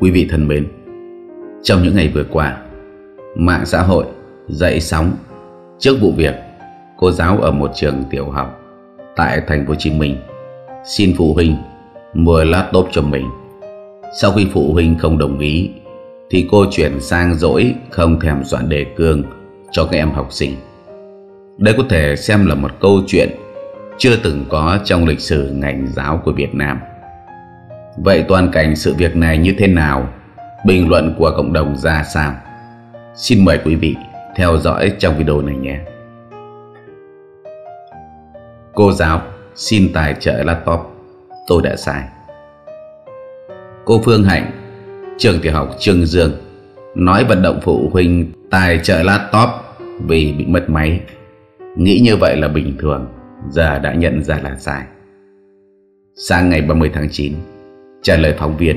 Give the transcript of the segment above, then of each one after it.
Quý vị thân mến, trong những ngày vừa qua, mạng xã hội dậy sóng trước vụ việc cô giáo ở một trường tiểu học tại thành phố Hồ Chí Minh xin phụ huynh mua laptop cho mình. Sau khi phụ huynh không đồng ý thì cô chuyển sang dỗi không thèm soạn đề cương cho các em học sinh. Đây có thể xem là một câu chuyện chưa từng có trong lịch sử ngành giáo của Việt Nam. Vậy toàn cảnh sự việc này như thế nào? Bình luận của cộng đồng ra sao? Xin mời quý vị theo dõi trong video này nhé. Cô giáo xin tài trợ laptop, tôi đã sai. Cô Phương Hạnh, trường tiểu học Trương Dương, nói vận động phụ huynh tài trợ laptop vì bị mất máy. Nghĩ như vậy là bình thường, giờ đã nhận ra là sai. Sang ngày 30 tháng 9, trả lời phóng viên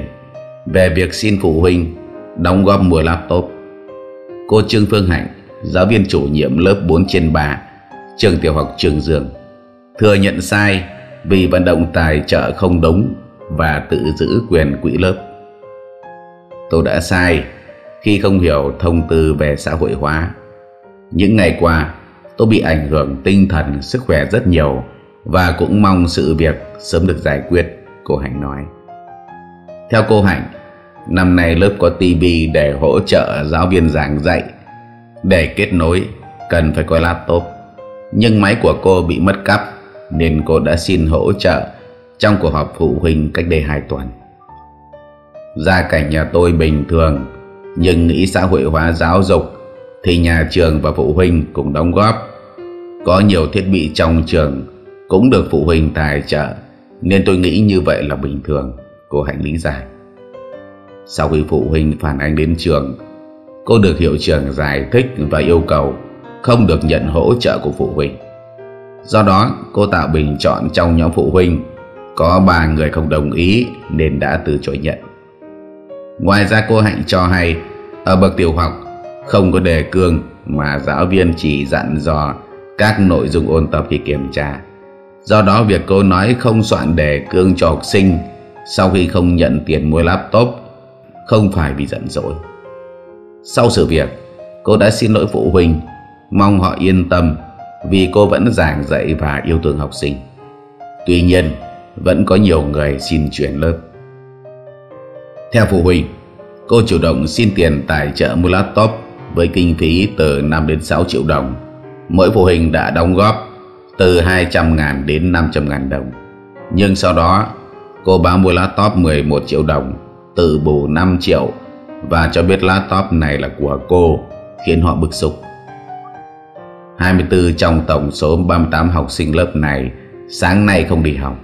về việc xin phụ huynh đóng góp mua laptop. Cô Trương Phương Hạnh, giáo viên chủ nhiệm lớp 4 trên 3, trường tiểu học Trường Dương, thừa nhận sai vì vận động tài trợ không đúng và tự giữ quyền quỹ lớp. Tôi đã sai khi không hiểu thông tư về xã hội hóa. Những ngày qua, tôi bị ảnh hưởng tinh thần, sức khỏe rất nhiều và cũng mong sự việc sớm được giải quyết, cô Hạnh nói. Theo cô Hạnh, năm nay lớp có TV để hỗ trợ giáo viên giảng dạy. Để kết nối, cần phải có laptop. Nhưng máy của cô bị mất cắp nên cô đã xin hỗ trợ trong cuộc họp phụ huynh cách đây 2 tuần. Gia cảnh nhà tôi bình thường, nhưng nghĩ xã hội hóa giáo dục thì nhà trường và phụ huynh cũng đóng góp. Có nhiều thiết bị trong trường cũng được phụ huynh tài trợ nên tôi nghĩ như vậy là bình thường. Cô hạnh lý giải Sau khi phụ huynh phản ánh đến trường Cô được hiệu trưởng giải thích và yêu cầu Không được nhận hỗ trợ của phụ huynh Do đó cô tạo bình chọn trong nhóm phụ huynh Có ba người không đồng ý nên đã từ chối nhận Ngoài ra cô Hạnh cho hay Ở bậc tiểu học không có đề cương Mà giáo viên chỉ dặn dò các nội dung ôn tập khi kiểm tra Do đó việc cô nói không soạn đề cương cho học sinh sau khi không nhận tiền mua laptop Không phải vì giận dỗi Sau sự việc Cô đã xin lỗi phụ huynh Mong họ yên tâm Vì cô vẫn giảng dạy và yêu thương học sinh Tuy nhiên Vẫn có nhiều người xin chuyển lớp Theo phụ huynh Cô chủ động xin tiền tài trợ mua laptop Với kinh phí từ 5 đến 6 triệu đồng Mỗi phụ huynh đã đóng góp Từ 200 ngàn đến 500 ngàn đồng Nhưng sau đó Cô bán mua laptop 11 triệu đồng, tự bù 5 triệu và cho biết laptop này là của cô, khiến họ bức xúc. 24 trong tổng số 38 học sinh lớp này sáng nay không đi học.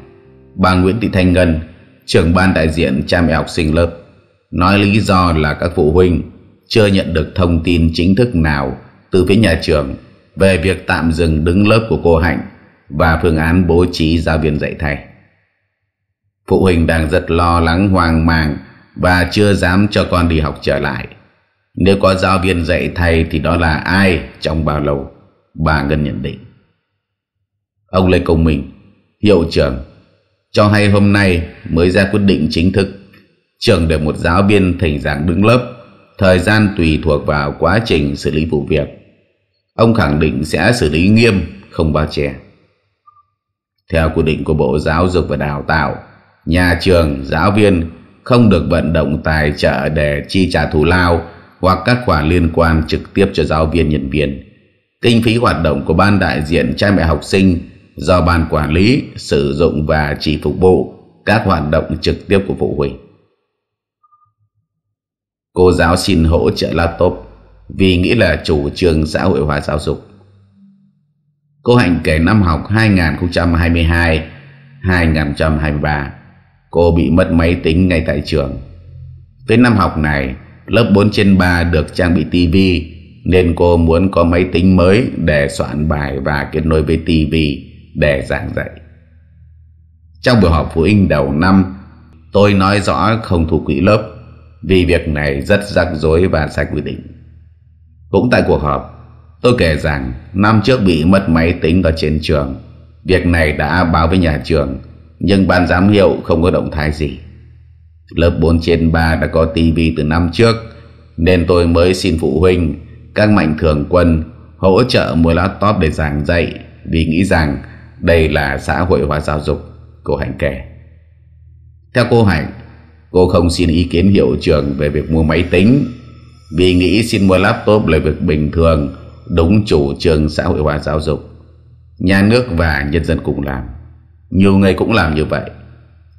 Bà Nguyễn Thị Thanh Ngân, trưởng ban đại diện cha mẹ học sinh lớp, nói lý do là các phụ huynh chưa nhận được thông tin chính thức nào từ phía nhà trường về việc tạm dừng đứng lớp của cô Hạnh và phương án bố trí giáo viên dạy thay. Phụ huynh đang rất lo lắng hoang mang và chưa dám cho con đi học trở lại. Nếu có giáo viên dạy thay thì đó là ai trong bao lâu? Bà Ngân nhận định. Ông Lê Công Minh, hiệu trưởng, cho hay hôm nay mới ra quyết định chính thức. Trường được một giáo viên thỉnh giảng đứng lớp, thời gian tùy thuộc vào quá trình xử lý vụ việc. Ông khẳng định sẽ xử lý nghiêm, không bao che. Theo quy định của Bộ Giáo dục và Đào tạo, nhà trường, giáo viên không được vận động tài trợ để chi trả thù lao hoặc các khoản liên quan trực tiếp cho giáo viên nhân viên. Kinh phí hoạt động của ban đại diện cha mẹ học sinh do ban quản lý sử dụng và chỉ phục vụ các hoạt động trực tiếp của phụ huynh. Cô giáo xin hỗ trợ laptop vì nghĩ là chủ trương xã hội hóa giáo dục. Cô Hạnh kể năm học 2022-2023 Cô bị mất máy tính ngay tại trường Tới năm học này Lớp 4 trên 3 được trang bị tivi Nên cô muốn có máy tính mới Để soạn bài và kết nối với tivi Để giảng dạy Trong buổi họp phụ huynh đầu năm Tôi nói rõ không thu quỹ lớp Vì việc này rất rắc rối và sai quy định Cũng tại cuộc họp Tôi kể rằng năm trước bị mất máy tính ở trên trường Việc này đã báo với nhà trường nhưng ban giám hiệu không có động thái gì Lớp 4 trên 3 đã có tivi từ năm trước Nên tôi mới xin phụ huynh Các mạnh thường quân Hỗ trợ mua laptop để giảng dạy Vì nghĩ rằng đây là xã hội hóa giáo dục Cô Hạnh kể Theo cô Hạnh Cô không xin ý kiến hiệu trưởng về việc mua máy tính Vì nghĩ xin mua laptop là việc bình thường Đúng chủ trương xã hội hóa giáo dục Nhà nước và nhân dân cùng làm nhiều người cũng làm như vậy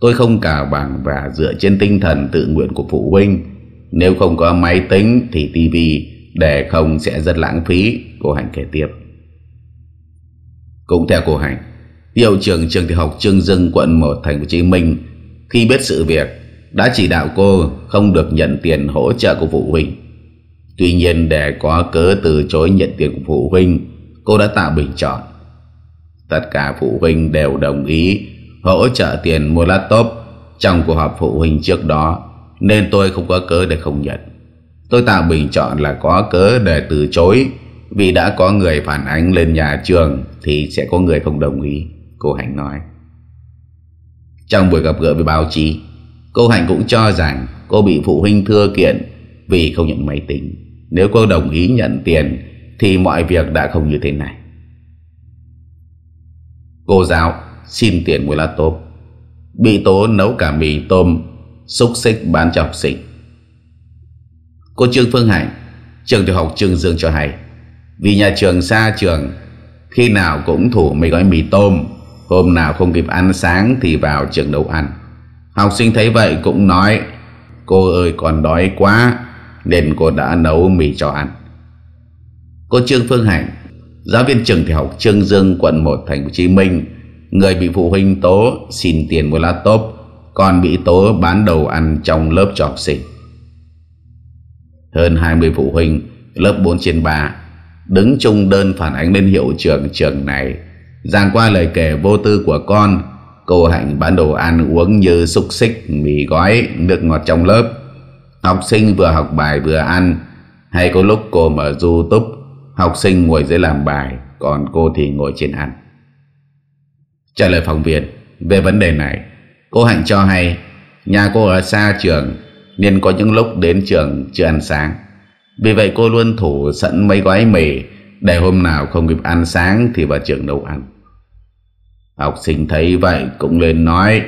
Tôi không cả bằng và dựa trên tinh thần tự nguyện của phụ huynh Nếu không có máy tính thì tivi để không sẽ rất lãng phí Cô Hạnh kể tiếp Cũng theo cô Hạnh Hiệu trưởng trường tiểu học Trương Dưng quận 1 thành phố Hồ Chí Minh khi biết sự việc đã chỉ đạo cô không được nhận tiền hỗ trợ của phụ huynh. Tuy nhiên để có cớ từ chối nhận tiền của phụ huynh, cô đã tạo bình chọn. Tất cả phụ huynh đều đồng ý hỗ trợ tiền mua laptop trong cuộc họp phụ huynh trước đó nên tôi không có cớ để không nhận. Tôi tạo bình chọn là có cớ để từ chối vì đã có người phản ánh lên nhà trường thì sẽ có người không đồng ý, cô Hạnh nói. Trong buổi gặp gỡ với báo chí, cô Hạnh cũng cho rằng cô bị phụ huynh thưa kiện vì không nhận máy tính. Nếu cô đồng ý nhận tiền thì mọi việc đã không như thế này. Cô giáo xin tiền mùi la tôm Bị tố nấu cả mì tôm Xúc xích bán cho học sinh Cô Trương Phương Hạnh Trường tiểu học Trương Dương cho hay Vì nhà trường xa trường Khi nào cũng thủ mấy gói mì tôm Hôm nào không kịp ăn sáng Thì vào trường nấu ăn Học sinh thấy vậy cũng nói Cô ơi còn đói quá Nên cô đã nấu mì cho ăn Cô Trương Phương Hạnh giáo viên trường tiểu học Trương Dương quận 1 thành phố Hồ Chí Minh người bị phụ huynh tố xin tiền mua laptop còn bị tố bán đồ ăn trong lớp cho học sinh hơn 20 phụ huynh lớp 4 trên 3 đứng chung đơn phản ánh lên hiệu trưởng trường này Giang qua lời kể vô tư của con cô Hạnh bán đồ ăn uống như xúc xích mì gói nước ngọt trong lớp học sinh vừa học bài vừa ăn hay có lúc cô mở youtube Học sinh ngồi dưới làm bài Còn cô thì ngồi trên ăn Trả lời phóng viên Về vấn đề này Cô Hạnh cho hay Nhà cô ở xa trường Nên có những lúc đến trường chưa ăn sáng Vì vậy cô luôn thủ sẵn mấy gói mì Để hôm nào không kịp ăn sáng Thì vào trường nấu ăn Học sinh thấy vậy cũng lên nói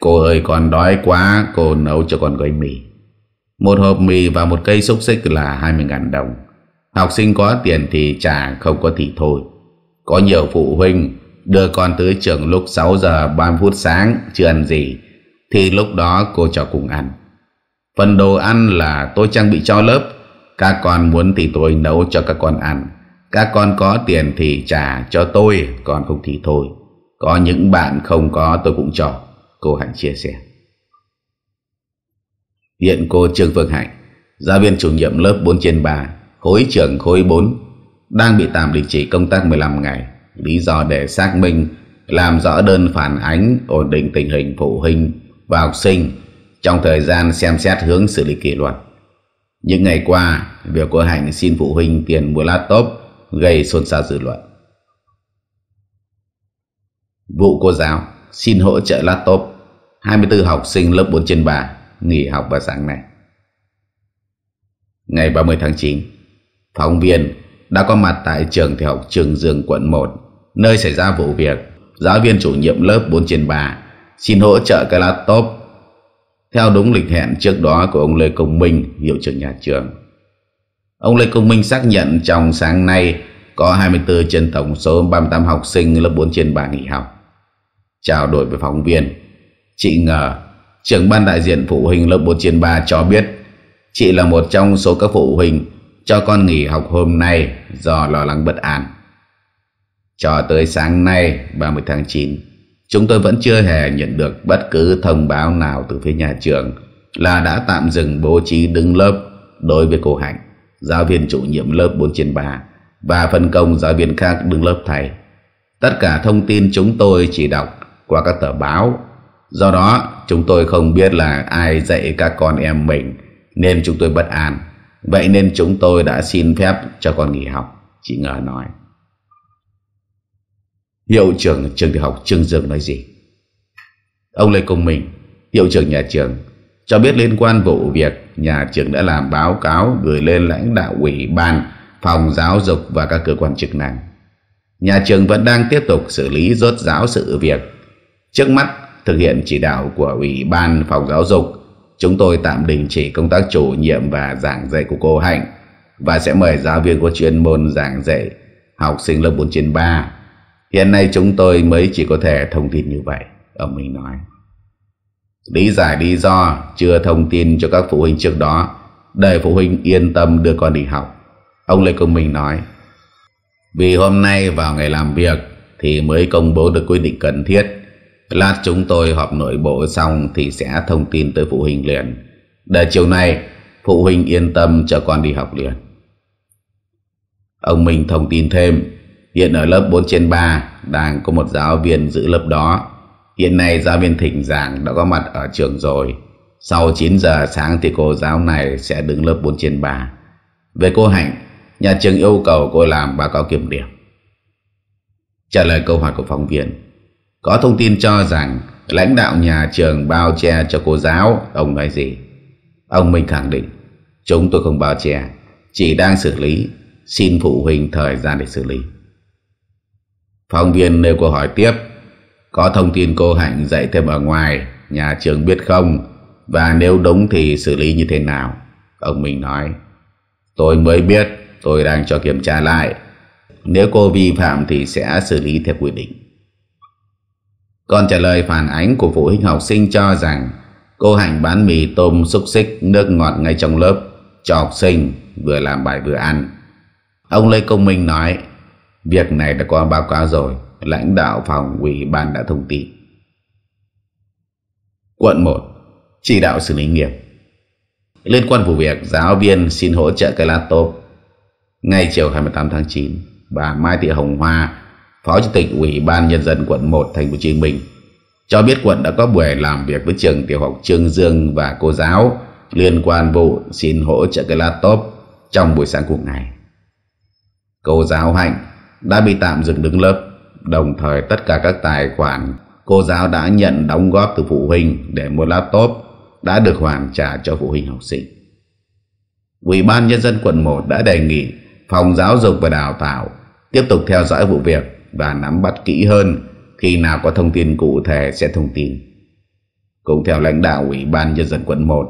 Cô ơi con đói quá Cô nấu cho con gói mì Một hộp mì và một cây xúc xích là 20.000 đồng Học sinh có tiền thì trả không có thì thôi Có nhiều phụ huynh đưa con tới trường lúc 6 giờ 30 phút sáng chưa ăn gì Thì lúc đó cô cho cùng ăn Phần đồ ăn là tôi trang bị cho lớp Các con muốn thì tôi nấu cho các con ăn Các con có tiền thì trả cho tôi Còn không thì thôi Có những bạn không có tôi cũng cho Cô Hạnh chia sẻ Hiện cô Trương Phương Hạnh Giáo viên chủ nhiệm lớp 4 trên 3 khối trưởng khối 4 đang bị tạm đình chỉ công tác 15 ngày lý do để xác minh làm rõ đơn phản ánh ổn định tình hình phụ huynh và học sinh trong thời gian xem xét hướng xử lý kỷ luật. Những ngày qua, việc của Hạnh xin phụ huynh tiền mua laptop gây xôn xao dư luận. Vụ cô giáo xin hỗ trợ laptop 24 học sinh lớp 4 trên 3 nghỉ học vào sáng nay. Ngày 30 tháng 9, phóng viên đã có mặt tại trường tiểu học Trường Dương quận 1, nơi xảy ra vụ việc. Giáo viên chủ nhiệm lớp 4 trên 3 xin hỗ trợ cái laptop theo đúng lịch hẹn trước đó của ông Lê Công Minh, hiệu trưởng nhà trường. Ông Lê Công Minh xác nhận trong sáng nay có 24 trên tổng số 38 học sinh lớp 4 trên 3 nghỉ học. Trao đổi với phóng viên, chị Ngờ, trưởng ban đại diện phụ huynh lớp 4 trên 3 cho biết chị là một trong số các phụ huynh cho con nghỉ học hôm nay do lo lắng bất an. Cho tới sáng nay 30 tháng 9, chúng tôi vẫn chưa hề nhận được bất cứ thông báo nào từ phía nhà trường là đã tạm dừng bố trí đứng lớp đối với cô Hạnh, giáo viên chủ nhiệm lớp 4 trên 3 và phân công giáo viên khác đứng lớp thầy. Tất cả thông tin chúng tôi chỉ đọc qua các tờ báo. Do đó, chúng tôi không biết là ai dạy các con em mình nên chúng tôi bất an Vậy nên chúng tôi đã xin phép cho con nghỉ học Chị Ngờ nói Hiệu trưởng trường tiểu học Trương Dương nói gì Ông Lê Công Minh Hiệu trưởng nhà trường Cho biết liên quan vụ việc Nhà trường đã làm báo cáo gửi lên lãnh đạo ủy ban Phòng giáo dục và các cơ quan chức năng Nhà trường vẫn đang tiếp tục xử lý rốt ráo sự việc Trước mắt thực hiện chỉ đạo của Ủy ban Phòng Giáo dục chúng tôi tạm đình chỉ công tác chủ nhiệm và giảng dạy của cô Hạnh và sẽ mời giáo viên có chuyên môn giảng dạy học sinh lớp 4 trên 3. Hiện nay chúng tôi mới chỉ có thể thông tin như vậy, ông Minh nói. Lý giải lý do chưa thông tin cho các phụ huynh trước đó để phụ huynh yên tâm đưa con đi học. Ông Lê Công Minh nói, vì hôm nay vào ngày làm việc thì mới công bố được quy định cần thiết Lát chúng tôi họp nội bộ xong thì sẽ thông tin tới phụ huynh liền. Để chiều nay, phụ huynh yên tâm cho con đi học liền. Ông Minh thông tin thêm, hiện ở lớp 4 trên 3 đang có một giáo viên giữ lớp đó. Hiện nay giáo viên thỉnh giảng đã có mặt ở trường rồi. Sau 9 giờ sáng thì cô giáo này sẽ đứng lớp 4 trên 3. Về cô Hạnh, nhà trường yêu cầu cô làm báo cáo kiểm điểm. Trả lời câu hỏi của phóng viên, có thông tin cho rằng lãnh đạo nhà trường bao che cho cô giáo, ông nói gì? Ông Minh khẳng định, chúng tôi không bao che, chỉ đang xử lý, xin phụ huynh thời gian để xử lý. Phóng viên nêu câu hỏi tiếp, có thông tin cô Hạnh dạy thêm ở ngoài, nhà trường biết không? Và nếu đúng thì xử lý như thế nào? Ông Minh nói, tôi mới biết, tôi đang cho kiểm tra lại. Nếu cô vi phạm thì sẽ xử lý theo quy định. Con trả lời phản ánh của phụ huynh học sinh cho rằng cô Hạnh bán mì tôm xúc xích nước ngọt ngay trong lớp cho học sinh vừa làm bài vừa ăn. Ông Lê Công Minh nói việc này đã qua báo cáo rồi, lãnh đạo phòng ủy ban đã thông tin. Quận 1 chỉ đạo xử lý nghiệp liên quan vụ việc giáo viên xin hỗ trợ cái laptop. Ngay chiều 28 tháng 9, bà Mai Thị Hồng Hoa Phó Chủ tịch Ủy ban Nhân dân quận 1 Thành phố Hồ Chí Minh cho biết quận đã có buổi làm việc với trường tiểu học Trương Dương và cô giáo liên quan vụ xin hỗ trợ cái laptop trong buổi sáng cùng ngày. Cô giáo Hạnh đã bị tạm dừng đứng lớp, đồng thời tất cả các tài khoản cô giáo đã nhận đóng góp từ phụ huynh để mua laptop đã được hoàn trả cho phụ huynh học sinh. Ủy ban Nhân dân quận 1 đã đề nghị Phòng Giáo dục và Đào tạo tiếp tục theo dõi vụ việc và nắm bắt kỹ hơn khi nào có thông tin cụ thể sẽ thông tin. Cũng theo lãnh đạo Ủy ban Nhân dân quận 1,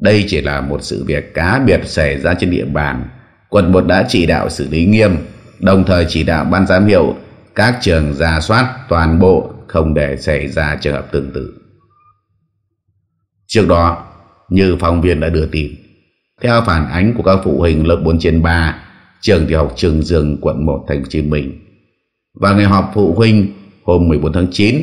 đây chỉ là một sự việc cá biệt xảy ra trên địa bàn. Quận 1 đã chỉ đạo xử lý nghiêm, đồng thời chỉ đạo ban giám hiệu các trường ra soát toàn bộ không để xảy ra trường hợp tương tự. Trước đó, như phóng viên đã đưa tin, theo phản ánh của các phụ huynh lớp 4 trên 3, trường tiểu học Trường Dương, quận 1, thành phố Hồ Chí Minh, và ngày họp phụ huynh hôm 14 tháng 9,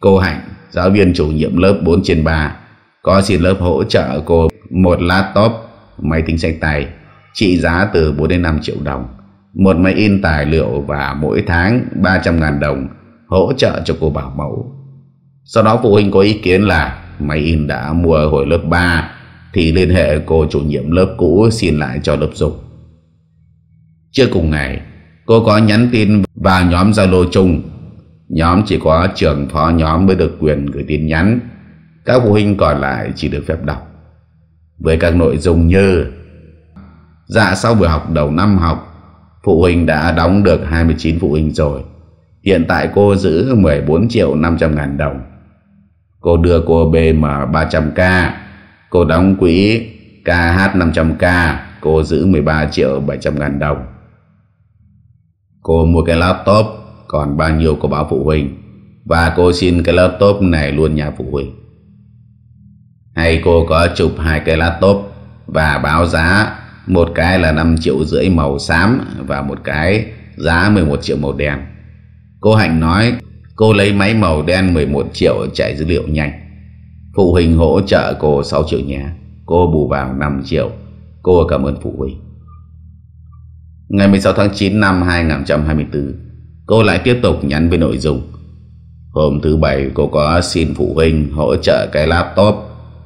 cô Hạnh, giáo viên chủ nhiệm lớp 4 trên 3, có xin lớp hỗ trợ cô một laptop, máy tính sách tay, trị giá từ 4 đến 5 triệu đồng, một máy in tài liệu và mỗi tháng 300 ngàn đồng hỗ trợ cho cô bảo mẫu. Sau đó phụ huynh có ý kiến là máy in đã mua hồi lớp 3 thì liên hệ cô chủ nhiệm lớp cũ xin lại cho lớp dục. Trước cùng ngày, cô có nhắn tin và nhóm Zalo chung. Nhóm chỉ có trưởng phó nhóm mới được quyền gửi tin nhắn. Các phụ huynh còn lại chỉ được phép đọc. Với các nội dung như Dạ sau buổi học đầu năm học, phụ huynh đã đóng được 29 phụ huynh rồi. Hiện tại cô giữ 14 triệu 500 ngàn đồng. Cô đưa cô BM 300k, cô đóng quỹ KH 500k, cô giữ 13 triệu 700 ngàn đồng. Cô mua cái laptop Còn bao nhiêu cô báo phụ huynh Và cô xin cái laptop này luôn nhà phụ huynh Hay cô có chụp hai cái laptop Và báo giá Một cái là 5 triệu rưỡi màu xám Và một cái giá 11 triệu màu đen Cô Hạnh nói Cô lấy máy màu đen 11 triệu chạy dữ liệu nhanh Phụ huynh hỗ trợ cô 6 triệu nhé Cô bù vào 5 triệu Cô cảm ơn phụ huynh Ngày 16 tháng 9 năm 2024 Cô lại tiếp tục nhắn với nội dung Hôm thứ bảy cô có xin phụ huynh hỗ trợ cái laptop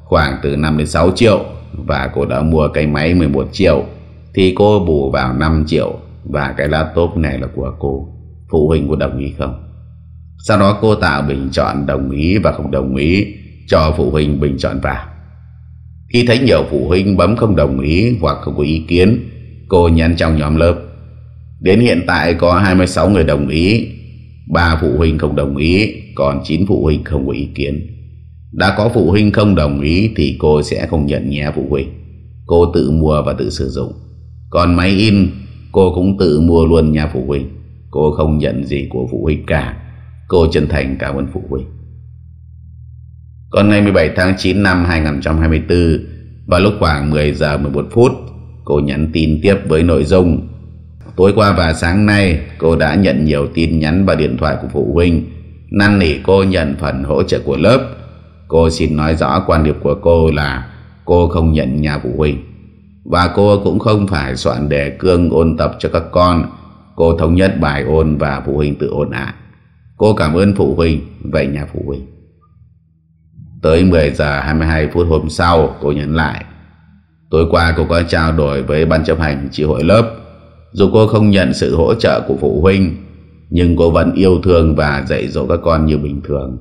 khoảng từ 5 đến 6 triệu và cô đã mua cái máy 11 triệu thì cô bù vào 5 triệu và cái laptop này là của cô. Phụ huynh có đồng ý không? Sau đó cô tạo bình chọn đồng ý và không đồng ý cho phụ huynh bình chọn vào. Khi thấy nhiều phụ huynh bấm không đồng ý hoặc không có ý kiến Cô nhắn trong nhóm lớp Đến hiện tại có 26 người đồng ý 3 phụ huynh không đồng ý Còn 9 phụ huynh không có ý kiến Đã có phụ huynh không đồng ý Thì cô sẽ không nhận nhé phụ huynh Cô tự mua và tự sử dụng Còn máy in Cô cũng tự mua luôn nha phụ huynh Cô không nhận gì của phụ huynh cả Cô chân thành cảm ơn phụ huynh Còn ngày 17 tháng 9 năm 2024 Vào lúc khoảng 10 giờ 11 phút Cô nhắn tin tiếp với nội dung Tối qua và sáng nay cô đã nhận nhiều tin nhắn và điện thoại của phụ huynh Năn nỉ cô nhận phần hỗ trợ của lớp Cô xin nói rõ quan điểm của cô là cô không nhận nhà phụ huynh Và cô cũng không phải soạn đề cương ôn tập cho các con Cô thống nhất bài ôn và phụ huynh tự ôn ạ à. Cô cảm ơn phụ huynh Vậy nhà phụ huynh Tới 10 giờ 22 phút hôm sau Cô nhắn lại Tối qua cô có trao đổi với ban chấp hành chị hội lớp Dù cô không nhận sự hỗ trợ của phụ huynh Nhưng cô vẫn yêu thương và dạy dỗ các con như bình thường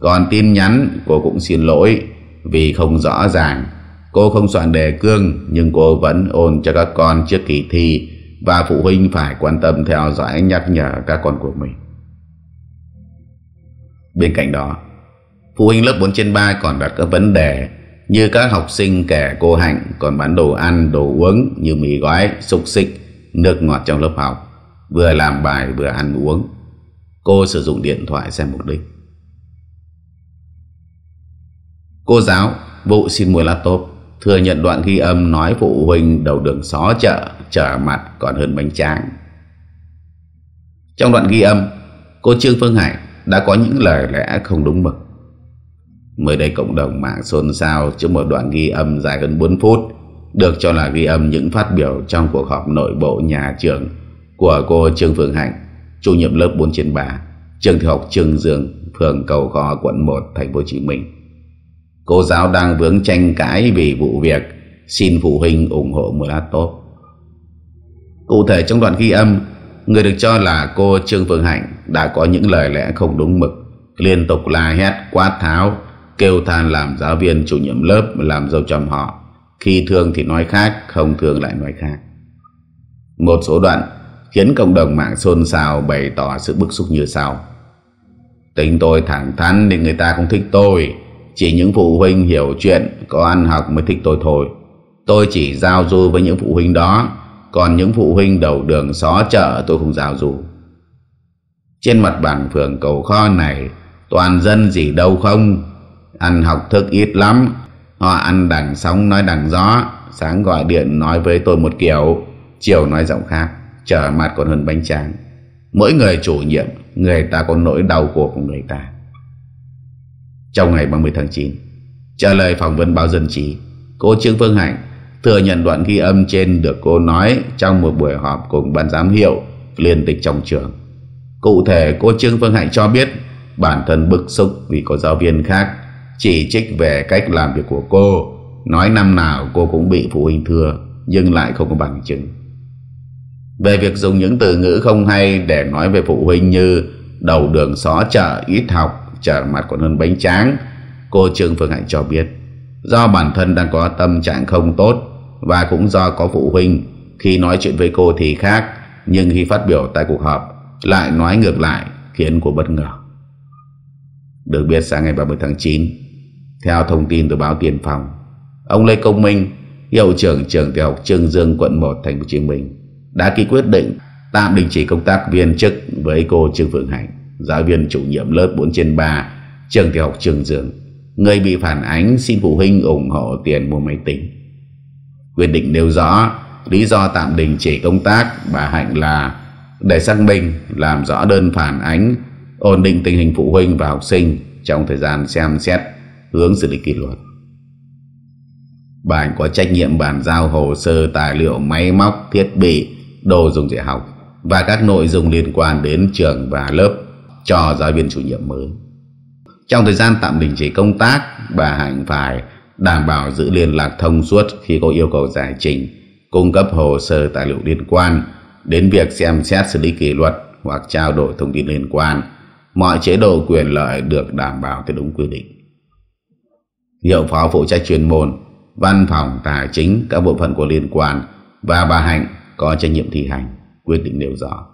Còn tin nhắn cô cũng xin lỗi Vì không rõ ràng Cô không soạn đề cương Nhưng cô vẫn ôn cho các con trước kỳ thi Và phụ huynh phải quan tâm theo dõi nhắc nhở các con của mình Bên cạnh đó Phụ huynh lớp 4 trên 3 còn đặt các vấn đề như các học sinh kẻ cô Hạnh còn bán đồ ăn, đồ uống như mì gói, xúc xích, nước ngọt trong lớp học, vừa làm bài vừa ăn uống. Cô sử dụng điện thoại xem mục đích. Cô giáo, vụ xin mua laptop, thừa nhận đoạn ghi âm nói phụ huynh đầu đường xó chợ, trở mặt còn hơn bánh tráng. Trong đoạn ghi âm, cô Trương Phương Hải đã có những lời lẽ không đúng mực. Mới đây cộng đồng mạng xôn xao trước một đoạn ghi âm dài gần 4 phút được cho là ghi âm những phát biểu trong cuộc họp nội bộ nhà trường của cô Trương Phương Hạnh, chủ nhiệm lớp 4 trên 3, trường tiểu học Trương Dương, phường Cầu Kho, quận 1, thành phố Hồ Chí Minh. Cô giáo đang vướng tranh cãi vì vụ việc xin phụ huynh ủng hộ một tốt Cụ thể trong đoạn ghi âm, người được cho là cô Trương Phương Hạnh đã có những lời lẽ không đúng mực, liên tục la hét quát tháo kêu than làm giáo viên chủ nhiệm lớp làm dâu chồng họ. Khi thương thì nói khác, không thương lại nói khác. Một số đoạn khiến cộng đồng mạng xôn xao bày tỏ sự bức xúc như sau. Tính tôi thẳng thắn nên người ta không thích tôi. Chỉ những phụ huynh hiểu chuyện, có ăn học mới thích tôi thôi. Tôi chỉ giao du với những phụ huynh đó, còn những phụ huynh đầu đường xó chợ tôi không giao du. Trên mặt bàn phường cầu kho này, toàn dân gì đâu không, Ăn học thức ít lắm Họ ăn đằng sóng nói đằng gió Sáng gọi điện nói với tôi một kiểu Chiều nói giọng khác Trở mặt còn hơn bánh tráng Mỗi người chủ nhiệm Người ta có nỗi đau của của người ta Trong ngày 30 tháng 9 Trả lời phỏng vấn báo dân trí Cô Trương Phương Hạnh thừa nhận đoạn ghi âm trên được cô nói trong một buổi họp cùng ban giám hiệu liên tịch trong trường. Cụ thể cô Trương Phương Hạnh cho biết bản thân bực xúc vì có giáo viên khác chỉ trích về cách làm việc của cô, nói năm nào cô cũng bị phụ huynh thừa nhưng lại không có bằng chứng. Về việc dùng những từ ngữ không hay để nói về phụ huynh như đầu đường xó chợ ít học, trở mặt còn hơn bánh tráng, cô Trương Phương Hạnh cho biết do bản thân đang có tâm trạng không tốt và cũng do có phụ huynh khi nói chuyện với cô thì khác nhưng khi phát biểu tại cuộc họp lại nói ngược lại khiến cô bất ngờ. Được biết sáng ngày 30 tháng 9 theo thông tin từ báo Tiền Phòng, ông Lê Công Minh, hiệu trưởng trường tiểu học Trương Dương quận 1 thành phố Hồ Chí Minh đã ký quyết định tạm đình chỉ công tác viên chức với cô Trương Phượng Hạnh, giáo viên chủ nhiệm lớp 4 trên 3 trường tiểu học Trương Dương. Người bị phản ánh xin phụ huynh ủng hộ tiền mua máy tính. Quyết định nêu rõ lý do tạm đình chỉ công tác bà Hạnh là để xác minh làm rõ đơn phản ánh ổn định tình hình phụ huynh và học sinh trong thời gian xem xét hướng xử lý kỷ luật. Bạn có trách nhiệm bàn giao hồ sơ tài liệu máy móc, thiết bị, đồ dùng dạy học và các nội dung liên quan đến trường và lớp cho giáo viên chủ nhiệm mới. Trong thời gian tạm đình chỉ công tác, bà Hạnh phải đảm bảo giữ liên lạc thông suốt khi có yêu cầu giải trình, cung cấp hồ sơ tài liệu liên quan đến việc xem xét xử lý kỷ luật hoặc trao đổi thông tin liên quan. Mọi chế độ quyền lợi được đảm bảo theo đúng quy định. Hiệu phó phụ trách chuyên môn, văn phòng tài chính các bộ phận của liên quan và bà Hạnh có trách nhiệm thi hành, quyết định nêu rõ.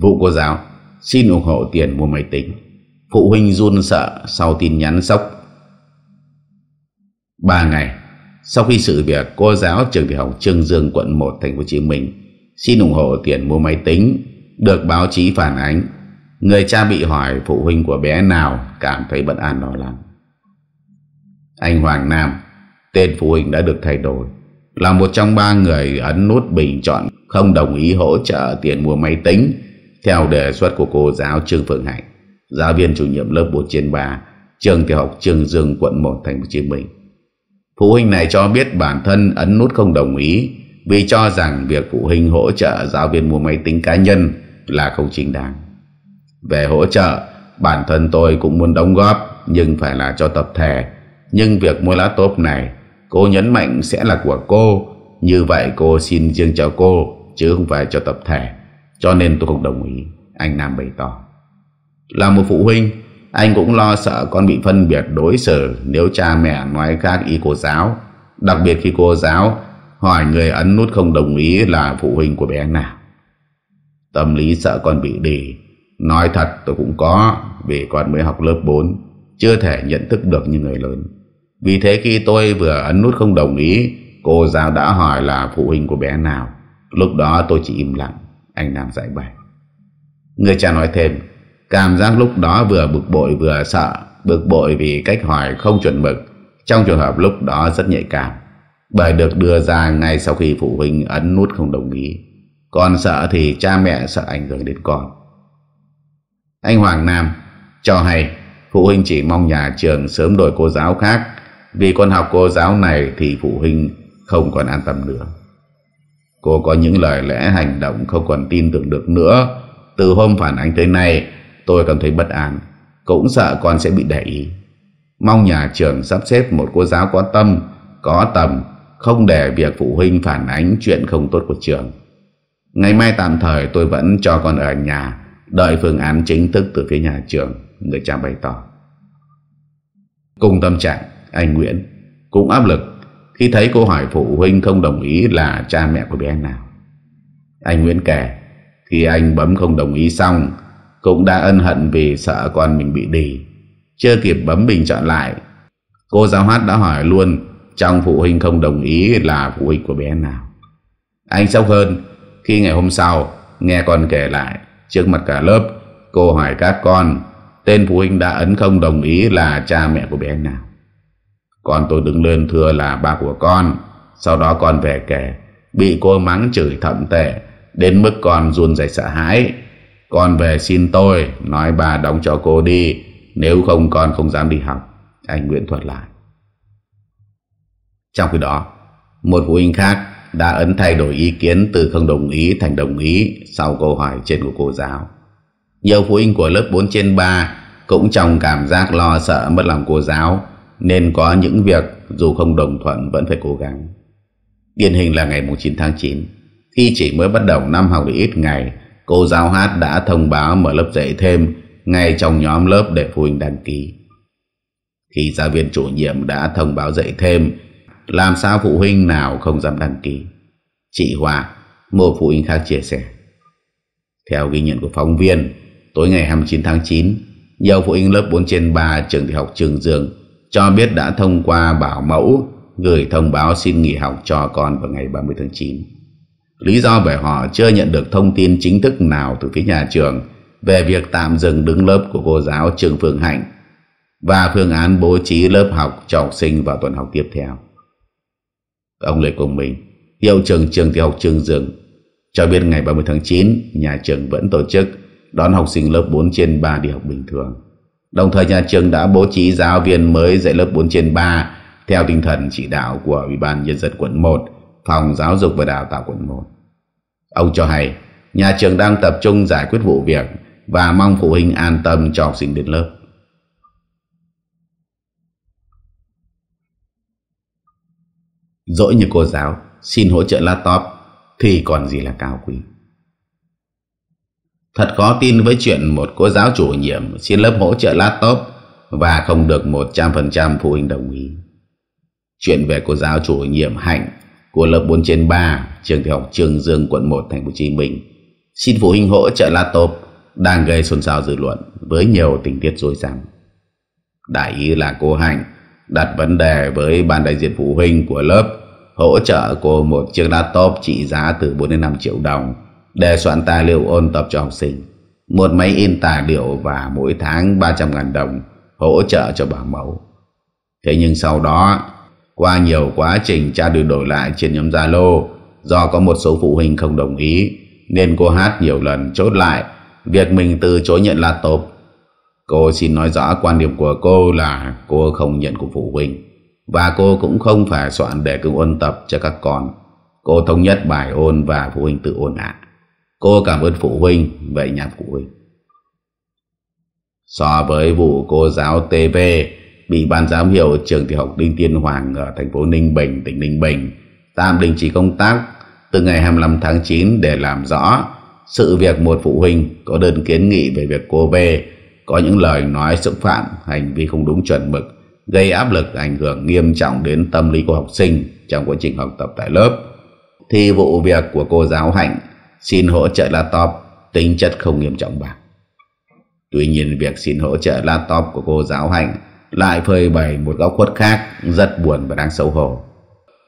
Vụ cô giáo xin ủng hộ tiền mua máy tính. Phụ huynh run sợ sau tin nhắn sốc. ba ngày sau khi sự việc cô giáo trường tiểu học Trương Dương quận 1 thành phố Hồ Chí Minh xin ủng hộ tiền mua máy tính được báo chí phản ánh Người cha bị hỏi phụ huynh của bé nào cảm thấy bất an lo lắng. Anh Hoàng Nam, tên phụ huynh đã được thay đổi, là một trong ba người ấn nút bình chọn không đồng ý hỗ trợ tiền mua máy tính theo đề xuất của cô giáo Trương Phương Hạnh, giáo viên chủ nhiệm lớp 4 trên 3, trường tiểu học Trường Dương, quận 1, thành phố Hồ Chí Minh. Phụ huynh này cho biết bản thân ấn nút không đồng ý vì cho rằng việc phụ huynh hỗ trợ giáo viên mua máy tính cá nhân là không chính đáng. Về hỗ trợ, bản thân tôi cũng muốn đóng góp nhưng phải là cho tập thể. Nhưng việc mua lá tốp này, cô nhấn mạnh sẽ là của cô. Như vậy cô xin riêng cho cô, chứ không phải cho tập thể. Cho nên tôi không đồng ý, anh Nam bày tỏ. Là một phụ huynh, anh cũng lo sợ con bị phân biệt đối xử nếu cha mẹ nói khác ý cô giáo. Đặc biệt khi cô giáo hỏi người ấn nút không đồng ý là phụ huynh của bé nào. Tâm lý sợ con bị đỉ Nói thật tôi cũng có Vì còn mới học lớp 4 Chưa thể nhận thức được như người lớn Vì thế khi tôi vừa ấn nút không đồng ý Cô giáo đã hỏi là phụ huynh của bé nào Lúc đó tôi chỉ im lặng Anh Nam giải bày Người cha nói thêm Cảm giác lúc đó vừa bực bội vừa sợ Bực bội vì cách hỏi không chuẩn mực Trong trường hợp lúc đó rất nhạy cảm Bởi được đưa ra ngay sau khi phụ huynh ấn nút không đồng ý Còn sợ thì cha mẹ sợ ảnh hưởng đến con anh Hoàng Nam cho hay phụ huynh chỉ mong nhà trường sớm đổi cô giáo khác vì con học cô giáo này thì phụ huynh không còn an tâm nữa. Cô có những lời lẽ hành động không còn tin tưởng được nữa. Từ hôm phản ánh tới nay tôi cảm thấy bất an, cũng sợ con sẽ bị để ý. Mong nhà trường sắp xếp một cô giáo có tâm, có tầm, không để việc phụ huynh phản ánh chuyện không tốt của trường. Ngày mai tạm thời tôi vẫn cho con ở nhà Đợi phương án chính thức từ phía nhà trường Người cha bày tỏ Cùng tâm trạng Anh Nguyễn cũng áp lực Khi thấy cô hỏi phụ huynh không đồng ý Là cha mẹ của bé nào Anh Nguyễn kể Khi anh bấm không đồng ý xong Cũng đã ân hận vì sợ con mình bị đi Chưa kịp bấm bình chọn lại Cô giáo hát đã hỏi luôn Trong phụ huynh không đồng ý là phụ huynh của bé nào Anh sốc hơn Khi ngày hôm sau Nghe con kể lại trước mặt cả lớp cô hỏi các con tên phụ huynh đã ấn không đồng ý là cha mẹ của bé nào con tôi đứng lên thưa là ba của con sau đó con về kể bị cô mắng chửi thậm tệ đến mức con run rẩy sợ hãi con về xin tôi nói bà đóng cho cô đi nếu không con không dám đi học anh Nguyễn thuật lại trong khi đó một phụ huynh khác đã ấn thay đổi ý kiến từ không đồng ý thành đồng ý sau câu hỏi trên của cô giáo. Nhiều phụ huynh của lớp 4 trên 3 cũng trong cảm giác lo sợ mất lòng cô giáo nên có những việc dù không đồng thuận vẫn phải cố gắng. Điển hình là ngày 9 tháng 9, khi chỉ mới bắt đầu năm học được ít ngày, cô giáo hát đã thông báo mở lớp dạy thêm ngay trong nhóm lớp để phụ huynh đăng ký. Khi giáo viên chủ nhiệm đã thông báo dạy thêm, làm sao phụ huynh nào không dám đăng ký Chị Hòa Một phụ huynh khác chia sẻ Theo ghi nhận của phóng viên Tối ngày 29 tháng 9 Nhiều phụ huynh lớp 4 trên 3 trường tiểu học Trường Dương Cho biết đã thông qua bảo mẫu Gửi thông báo xin nghỉ học cho con vào ngày 30 tháng 9 Lý do bởi họ chưa nhận được thông tin chính thức nào từ phía nhà trường về việc tạm dừng đứng lớp của cô giáo Trường Phương Hạnh và phương án bố trí lớp học cho học sinh vào tuần học tiếp theo. Ông Lê cùng mình Hiệu trường trường tiểu học Trương Dương Cho biết ngày 30 tháng 9 Nhà trường vẫn tổ chức Đón học sinh lớp 4 trên 3 đi học bình thường Đồng thời nhà trường đã bố trí giáo viên mới dạy lớp 4 trên 3 Theo tinh thần chỉ đạo của Ủy ban Nhân dân quận 1 Phòng Giáo dục và Đào tạo quận 1 Ông cho hay Nhà trường đang tập trung giải quyết vụ việc Và mong phụ huynh an tâm cho học sinh đến lớp dỗi như cô giáo xin hỗ trợ laptop thì còn gì là cao quý thật khó tin với chuyện một cô giáo chủ nhiệm xin lớp hỗ trợ laptop và không được một trăm phần trăm phụ huynh đồng ý chuyện về cô giáo chủ nhiệm hạnh của lớp bốn trên ba trường tiểu học Trường Dương quận một thành phố Hồ Chí Minh xin phụ huynh hỗ trợ laptop đang gây xôn xao dư luận với nhiều tình tiết rối rắm. Đại ý là cô Hạnh đặt vấn đề với ban đại diện phụ huynh của lớp hỗ trợ cô một chiếc laptop trị giá từ 4 đến 5 triệu đồng để soạn tài liệu ôn tập cho học sinh, một máy in tài liệu và mỗi tháng 300 ngàn đồng hỗ trợ cho bà mẫu. Thế nhưng sau đó, qua nhiều quá trình cha đổi đổi lại trên nhóm Zalo, do có một số phụ huynh không đồng ý nên cô Hát nhiều lần chốt lại việc mình từ chối nhận laptop. Cô xin nói rõ quan điểm của cô là cô không nhận của phụ huynh. Và cô cũng không phải soạn để cưng ôn tập cho các con Cô thống nhất bài ôn và phụ huynh tự ôn ạ Cô cảm ơn phụ huynh về nhà phụ huynh So với vụ cô giáo TV Bị ban giám hiệu trường tiểu học Đinh Tiên Hoàng Ở thành phố Ninh Bình, tỉnh Ninh Bình Tạm đình chỉ công tác Từ ngày 25 tháng 9 để làm rõ Sự việc một phụ huynh Có đơn kiến nghị về việc cô B Có những lời nói xúc phạm Hành vi không đúng chuẩn mực gây áp lực ảnh hưởng nghiêm trọng đến tâm lý của học sinh trong quá trình học tập tại lớp. Thì vụ việc của cô giáo Hạnh xin hỗ trợ laptop tính chất không nghiêm trọng bằng. Tuy nhiên việc xin hỗ trợ laptop của cô giáo Hạnh lại phơi bày một góc khuất khác rất buồn và đáng xấu hổ.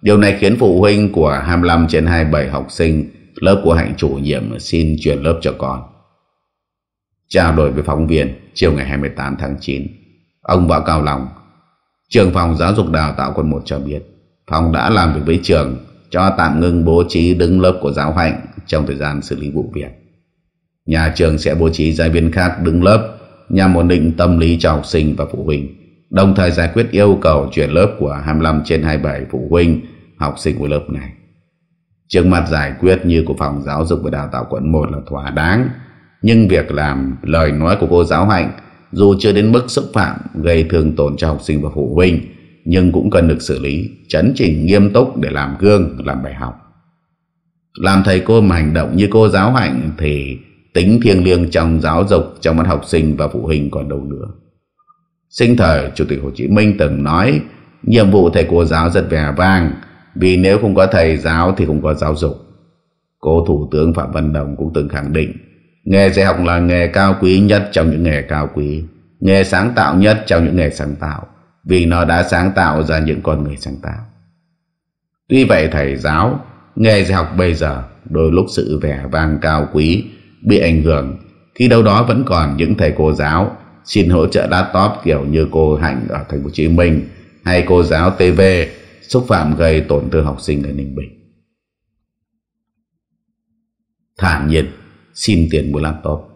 Điều này khiến phụ huynh của 25 trên 27 học sinh lớp của Hạnh chủ nhiệm xin chuyển lớp cho con. Trao đổi với phóng viên chiều ngày 28 tháng 9, ông Võ Cao Lòng, Trường phòng giáo dục đào tạo quận 1 cho biết, phòng đã làm việc với trường cho tạm ngưng bố trí đứng lớp của giáo hạnh trong thời gian xử lý vụ việc. Nhà trường sẽ bố trí giáo viên khác đứng lớp nhằm ổn định tâm lý cho học sinh và phụ huynh, đồng thời giải quyết yêu cầu chuyển lớp của 25 trên 27 phụ huynh học sinh của lớp này. Trước mặt giải quyết như của phòng giáo dục và đào tạo quận 1 là thỏa đáng, nhưng việc làm lời nói của cô giáo hạnh dù chưa đến mức xúc phạm gây thương tổn cho học sinh và phụ huynh nhưng cũng cần được xử lý chấn chỉnh nghiêm túc để làm gương làm bài học làm thầy cô mà hành động như cô giáo hạnh thì tính thiêng liêng trong giáo dục trong mắt học sinh và phụ huynh còn đâu nữa sinh thời chủ tịch hồ chí minh từng nói nhiệm vụ thầy cô giáo rất vẻ vang vì nếu không có thầy giáo thì không có giáo dục cô thủ tướng phạm văn đồng cũng từng khẳng định Nghề dạy học là nghề cao quý nhất trong những nghề cao quý, nghề sáng tạo nhất trong những nghề sáng tạo, vì nó đã sáng tạo ra những con người sáng tạo. Tuy vậy thầy giáo, nghề dạy học bây giờ đôi lúc sự vẻ vang cao quý bị ảnh hưởng Khi đâu đó vẫn còn những thầy cô giáo xin hỗ trợ laptop kiểu như cô Hạnh ở thành phố Hồ Chí Minh hay cô giáo TV xúc phạm gây tổn thương học sinh ở Ninh Bình. Thản nhiên xin tiền mua laptop.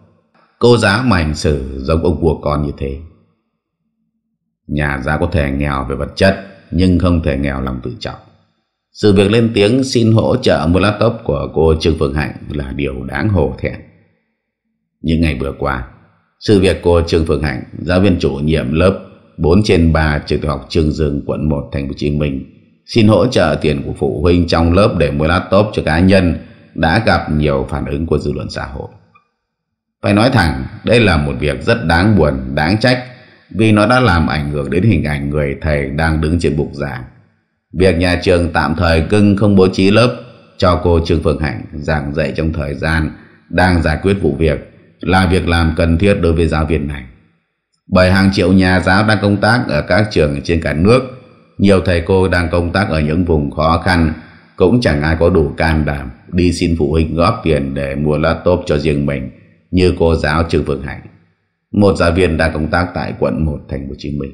Cô giáo mà hành xử giống ông của con như thế. Nhà gia có thể nghèo về vật chất nhưng không thể nghèo lòng tự trọng. Sự việc lên tiếng xin hỗ trợ mua laptop của cô Trương Phương Hạnh là điều đáng hổ thẹn. Những ngày vừa qua, sự việc cô Trương Phương Hạnh, giáo viên chủ nhiệm lớp 4 trên 3 trường tiểu học Trương Dương quận 1 thành phố Hồ Chí Minh xin hỗ trợ tiền của phụ huynh trong lớp để mua laptop cho cá nhân đã gặp nhiều phản ứng của dư luận xã hội. Phải nói thẳng, đây là một việc rất đáng buồn, đáng trách vì nó đã làm ảnh hưởng đến hình ảnh người thầy đang đứng trên bục giảng. Việc nhà trường tạm thời cưng không bố trí lớp cho cô Trương Phương Hạnh giảng dạy trong thời gian đang giải quyết vụ việc là việc làm cần thiết đối với giáo viên này. Bởi hàng triệu nhà giáo đang công tác ở các trường trên cả nước, nhiều thầy cô đang công tác ở những vùng khó khăn cũng chẳng ai có đủ can đảm Đi xin phụ huynh góp tiền để mua laptop cho riêng mình Như cô giáo Trương Phương Hạnh Một giáo viên đang công tác tại quận 1 thành phố Hồ Chí Minh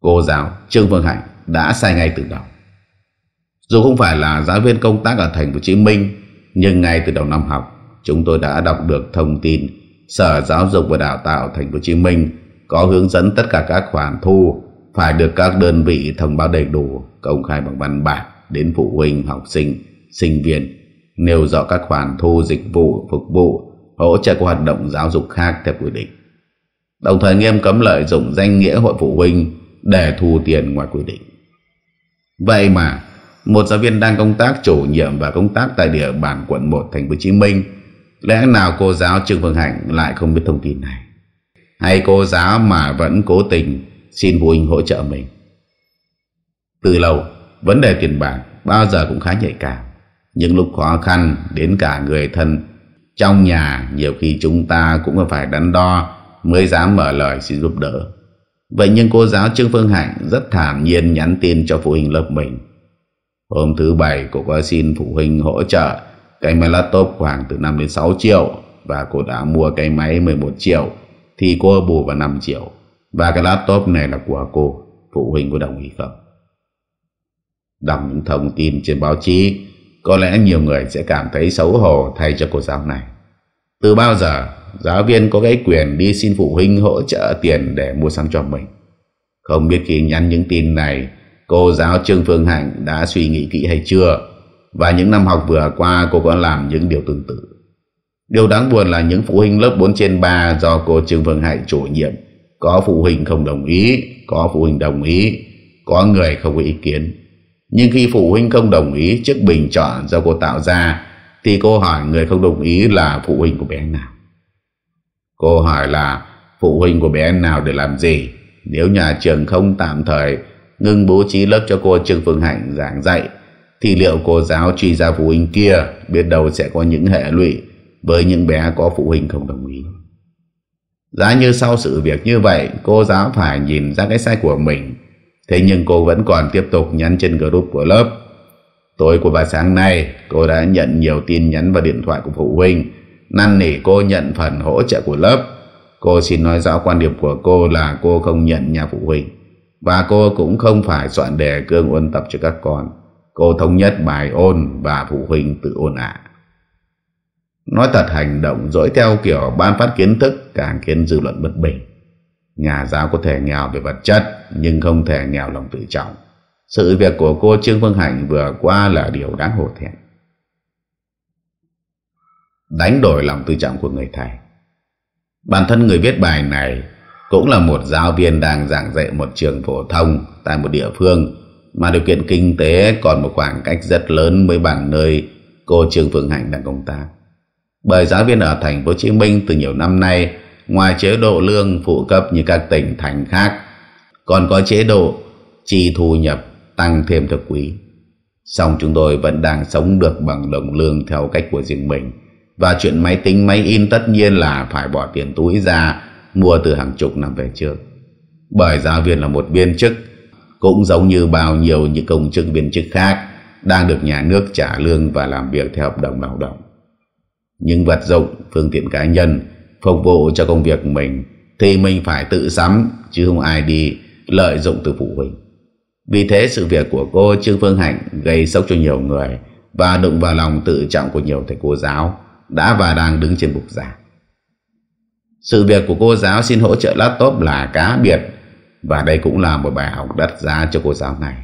Cô giáo Trương Phương Hạnh đã sai ngay từ đầu Dù không phải là giáo viên công tác ở thành phố Hồ Chí Minh Nhưng ngay từ đầu năm học Chúng tôi đã đọc được thông tin Sở Giáo dục và Đào tạo Thành phố Hồ Chí Minh có hướng dẫn tất cả các khoản thu phải được các đơn vị thông báo đầy đủ, công khai bằng văn bản đến phụ huynh, học sinh, sinh viên, nêu rõ các khoản thu dịch vụ, phục vụ, hỗ trợ các hoạt động giáo dục khác theo quy định. Đồng thời nghiêm cấm lợi dụng danh nghĩa hội phụ huynh để thu tiền ngoài quy định. Vậy mà, một giáo viên đang công tác chủ nhiệm và công tác tại địa bàn quận 1 thành phố Hồ Chí Minh, lẽ nào cô giáo Trương Phương Hạnh lại không biết thông tin này? Hay cô giáo mà vẫn cố tình xin phụ huynh hỗ trợ mình. Từ lâu, vấn đề tiền bạc bao giờ cũng khá nhạy cảm. Những lúc khó khăn đến cả người thân trong nhà nhiều khi chúng ta cũng phải đắn đo mới dám mở lời xin giúp đỡ. Vậy nhưng cô giáo Trương Phương Hạnh rất thản nhiên nhắn tin cho phụ huynh lớp mình. Hôm thứ bảy cô có xin phụ huynh hỗ trợ cái máy laptop khoảng từ năm đến sáu triệu và cô đã mua cái máy mười một triệu thì cô bù vào năm triệu. Và cái laptop này là của cô Phụ huynh có đồng ý không Đọc những thông tin trên báo chí Có lẽ nhiều người sẽ cảm thấy xấu hổ Thay cho cô giáo này Từ bao giờ giáo viên có cái quyền Đi xin phụ huynh hỗ trợ tiền Để mua sắm cho mình Không biết khi nhắn những tin này Cô giáo Trương Phương Hạnh đã suy nghĩ kỹ hay chưa Và những năm học vừa qua Cô có làm những điều tương tự Điều đáng buồn là những phụ huynh lớp 4 trên 3 do cô Trương Phương Hạnh chủ nhiệm có phụ huynh không đồng ý Có phụ huynh đồng ý Có người không có ý kiến Nhưng khi phụ huynh không đồng ý Trước bình chọn do cô tạo ra Thì cô hỏi người không đồng ý là phụ huynh của bé nào Cô hỏi là Phụ huynh của bé nào để làm gì Nếu nhà trường không tạm thời Ngưng bố trí lớp cho cô Trương Phương Hạnh giảng dạy Thì liệu cô giáo truy ra phụ huynh kia Biết đâu sẽ có những hệ lụy Với những bé có phụ huynh không đồng ý Giá như sau sự việc như vậy cô giáo phải nhìn ra cái sai của mình Thế nhưng cô vẫn còn tiếp tục nhắn trên group của lớp Tối của bà sáng nay cô đã nhận nhiều tin nhắn và điện thoại của phụ huynh Năn nỉ cô nhận phần hỗ trợ của lớp Cô xin nói rõ quan điểm của cô là cô không nhận nhà phụ huynh Và cô cũng không phải soạn đề cương ôn tập cho các con Cô thống nhất bài ôn và phụ huynh tự ôn ạ à. Nói thật hành động dõi theo kiểu ban phát kiến thức càng khiến dư luận bất bình. Nhà giáo có thể nghèo về vật chất nhưng không thể nghèo lòng tự trọng. Sự việc của cô Trương Phương Hạnh vừa qua là điều đáng hổ thẹn. Đánh đổi lòng tự trọng của người thầy. Bản thân người viết bài này cũng là một giáo viên đang giảng dạy một trường phổ thông tại một địa phương mà điều kiện kinh tế còn một khoảng cách rất lớn với bản nơi cô Trương Phương Hạnh đang công tác bởi giáo viên ở thành phố Hồ Chí Minh từ nhiều năm nay ngoài chế độ lương phụ cấp như các tỉnh thành khác còn có chế độ chi thu nhập tăng thêm thực quý. Song chúng tôi vẫn đang sống được bằng đồng lương theo cách của riêng mình và chuyện máy tính máy in tất nhiên là phải bỏ tiền túi ra mua từ hàng chục năm về trước. Bởi giáo viên là một viên chức cũng giống như bao nhiêu những công chức viên chức khác đang được nhà nước trả lương và làm việc theo hợp đồng lao động những vật dụng, phương tiện cá nhân phục vụ cho công việc mình thì mình phải tự sắm chứ không ai đi lợi dụng từ phụ huynh. Vì thế sự việc của cô Trương Phương Hạnh gây sốc cho nhiều người và đụng vào lòng tự trọng của nhiều thầy cô giáo đã và đang đứng trên bục giảng. Sự việc của cô giáo xin hỗ trợ laptop là cá biệt và đây cũng là một bài học đắt giá cho cô giáo này.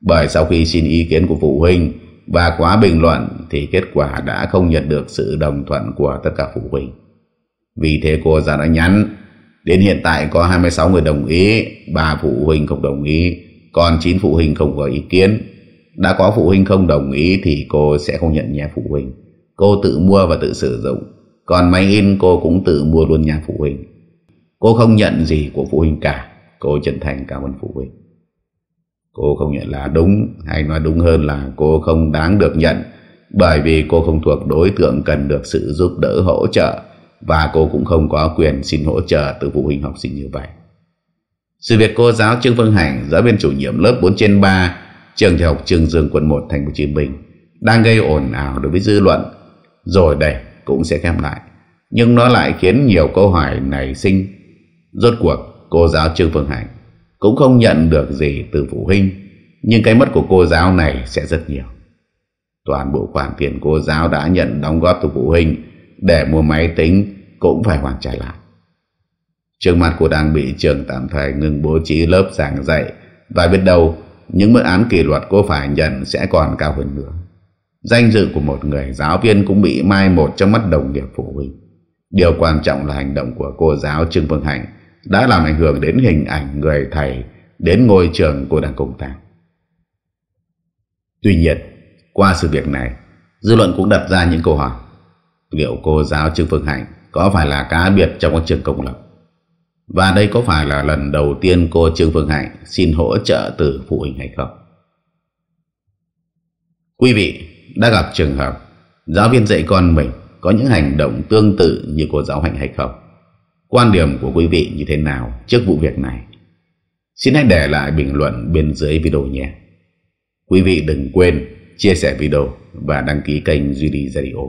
Bởi sau khi xin ý kiến của phụ huynh và quá bình luận thì kết quả đã không nhận được sự đồng thuận của tất cả phụ huynh. Vì thế cô già đã nhắn, đến hiện tại có 26 người đồng ý, 3 phụ huynh không đồng ý, còn 9 phụ huynh không có ý kiến. Đã có phụ huynh không đồng ý thì cô sẽ không nhận nhà phụ huynh. Cô tự mua và tự sử dụng, còn máy in cô cũng tự mua luôn nhà phụ huynh. Cô không nhận gì của phụ huynh cả, cô chân thành cảm ơn phụ huynh. Cô không nhận là đúng Hay nói đúng hơn là cô không đáng được nhận Bởi vì cô không thuộc đối tượng Cần được sự giúp đỡ hỗ trợ Và cô cũng không có quyền xin hỗ trợ Từ phụ huynh học sinh như vậy Sự việc cô giáo Trương Phương Hành Giáo viên chủ nhiệm lớp 4 trên 3 Trường Đại học Trương Dương quận 1 thành phố Hồ Chí Minh Đang gây ồn ào đối với dư luận Rồi đây cũng sẽ khép lại Nhưng nó lại khiến nhiều câu hỏi nảy sinh Rốt cuộc cô giáo Trương Phương Hành cũng không nhận được gì từ phụ huynh Nhưng cái mất của cô giáo này sẽ rất nhiều Toàn bộ khoản tiền cô giáo đã nhận đóng góp từ phụ huynh Để mua máy tính cũng phải hoàn trả lại trường mặt của đang bị trường tạm thời ngừng bố trí lớp giảng dạy Và biết đâu những mức án kỷ luật cô phải nhận sẽ còn cao hơn nữa Danh dự của một người giáo viên cũng bị mai một trong mắt đồng nghiệp phụ huynh Điều quan trọng là hành động của cô giáo Trương Phương Hạnh đã làm ảnh hưởng đến hình ảnh người thầy đến ngôi trường của Đảng Cộng sản. Tuy nhiên, qua sự việc này, dư luận cũng đặt ra những câu hỏi. Liệu cô giáo Trương Phương Hạnh có phải là cá biệt trong các trường công lập? Và đây có phải là lần đầu tiên cô Trương Phương Hạnh xin hỗ trợ từ phụ huynh hay không? Quý vị đã gặp trường hợp giáo viên dạy con mình có những hành động tương tự như cô giáo Hạnh hay không? Quan điểm của quý vị như thế nào trước vụ việc này? Xin hãy để lại bình luận bên dưới video nhé. Quý vị đừng quên chia sẻ video và đăng ký kênh Duy Radio.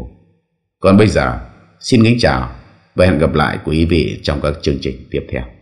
Còn bây giờ, xin kính chào và hẹn gặp lại quý vị trong các chương trình tiếp theo.